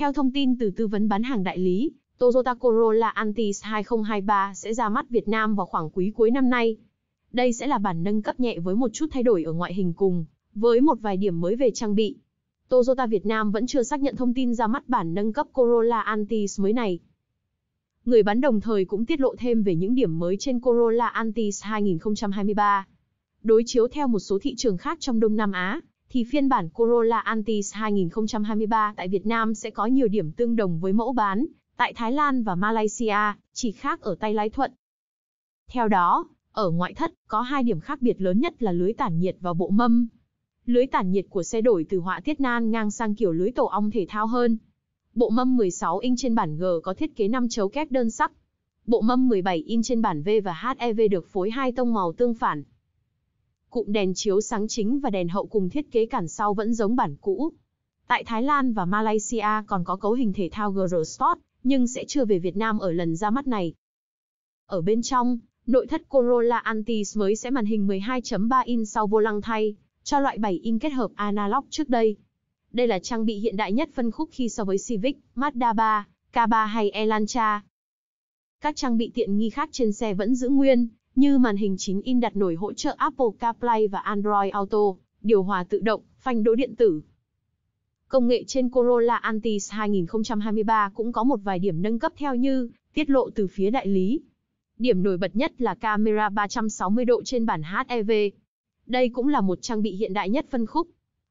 Theo thông tin từ tư vấn bán hàng đại lý, Toyota Corolla Altis 2023 sẽ ra mắt Việt Nam vào khoảng quý cuối năm nay. Đây sẽ là bản nâng cấp nhẹ với một chút thay đổi ở ngoại hình cùng, với một vài điểm mới về trang bị. Toyota Việt Nam vẫn chưa xác nhận thông tin ra mắt bản nâng cấp Corolla Altis mới này. Người bán đồng thời cũng tiết lộ thêm về những điểm mới trên Corolla Altis 2023. Đối chiếu theo một số thị trường khác trong Đông Nam Á, thì phiên bản Corolla Antis 2023 tại Việt Nam sẽ có nhiều điểm tương đồng với mẫu bán tại Thái Lan và Malaysia, chỉ khác ở tay lái thuận. Theo đó, ở ngoại thất có hai điểm khác biệt lớn nhất là lưới tản nhiệt và bộ mâm. Lưới tản nhiệt của xe đổi từ họa tiết nan ngang sang kiểu lưới tổ ong thể thao hơn. Bộ mâm 16 inch trên bản G có thiết kế 5 chấu kép đơn sắc. Bộ mâm 17 inch trên bản V và HEV được phối hai tông màu tương phản cụm đèn chiếu sáng chính và đèn hậu cùng thiết kế cản sau vẫn giống bản cũ. Tại Thái Lan và Malaysia còn có cấu hình thể thao GR Sport, nhưng sẽ chưa về Việt Nam ở lần ra mắt này. Ở bên trong, nội thất Corolla Antis mới sẽ màn hình 12.3 in sau vô lăng thay, cho loại 7 inch kết hợp analog trước đây. Đây là trang bị hiện đại nhất phân khúc khi so với Civic, Mazda 3, K3 hay Elantra. Các trang bị tiện nghi khác trên xe vẫn giữ nguyên, như màn hình 9 in đặt nổi hỗ trợ Apple CarPlay và Android Auto, điều hòa tự động, phanh đỗ điện tử. Công nghệ trên Corolla Antis 2023 cũng có một vài điểm nâng cấp theo như tiết lộ từ phía đại lý. Điểm nổi bật nhất là camera 360 độ trên bản HEV. Đây cũng là một trang bị hiện đại nhất phân khúc.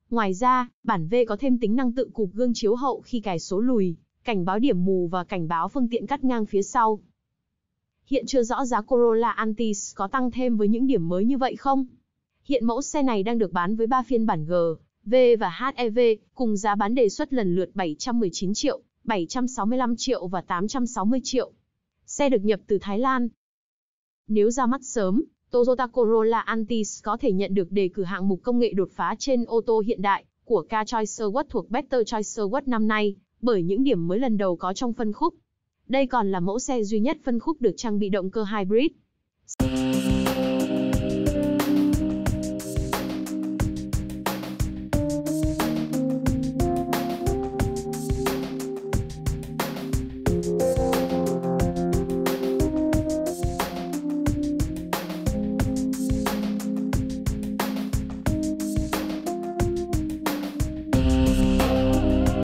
Ngoài ra, bản V có thêm tính năng tự cụp gương chiếu hậu khi cài số lùi, cảnh báo điểm mù và cảnh báo phương tiện cắt ngang phía sau. Hiện chưa rõ giá Corolla Antis có tăng thêm với những điểm mới như vậy không. Hiện mẫu xe này đang được bán với 3 phiên bản G, V và HEV, cùng giá bán đề xuất lần lượt 719 triệu, 765 triệu và 860 triệu. Xe được nhập từ Thái Lan. Nếu ra mắt sớm, Toyota Corolla Antis có thể nhận được đề cử hạng mục công nghệ đột phá trên ô tô hiện đại của Car Choice Award thuộc Better Choice Award năm nay, bởi những điểm mới lần đầu có trong phân khúc. Đây còn là mẫu xe duy nhất phân khúc được trang bị động cơ hybrid.